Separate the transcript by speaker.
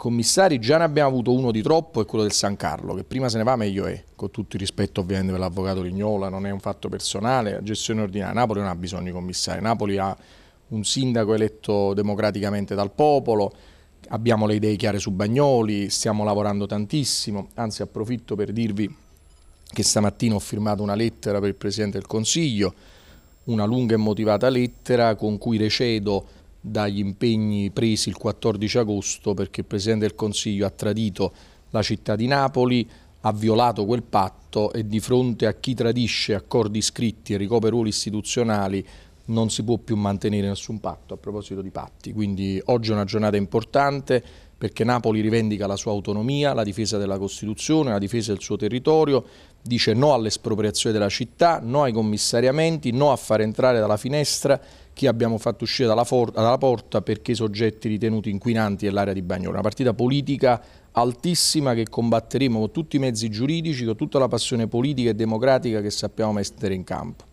Speaker 1: commissari già ne abbiamo avuto uno di troppo e quello del San Carlo, che prima se ne va meglio è, con tutto il rispetto ovviamente per l'avvocato Lignola, non è un fatto personale, la gestione ordinaria, Napoli non ha bisogno di commissari, Napoli ha un sindaco eletto democraticamente dal popolo, abbiamo le idee chiare su Bagnoli, stiamo lavorando tantissimo, anzi approfitto per dirvi che stamattina ho firmato una lettera per il Presidente del Consiglio, una lunga e motivata lettera con cui recedo dagli impegni presi il 14 agosto perché il Presidente del Consiglio ha tradito la città di Napoli, ha violato quel patto e di fronte a chi tradisce accordi scritti e ricopre ruoli istituzionali non si può più mantenere nessun patto a proposito di patti. Quindi oggi è una giornata importante, perché Napoli rivendica la sua autonomia, la difesa della Costituzione, la difesa del suo territorio, dice no all'espropriazione della città, no ai commissariamenti, no a far entrare dalla finestra chi abbiamo fatto uscire dalla, dalla porta perché soggetti ritenuti inquinanti dell'area di Bagnora. Una partita politica altissima che combatteremo con tutti i mezzi giuridici, con tutta la passione politica e democratica che sappiamo mettere in campo.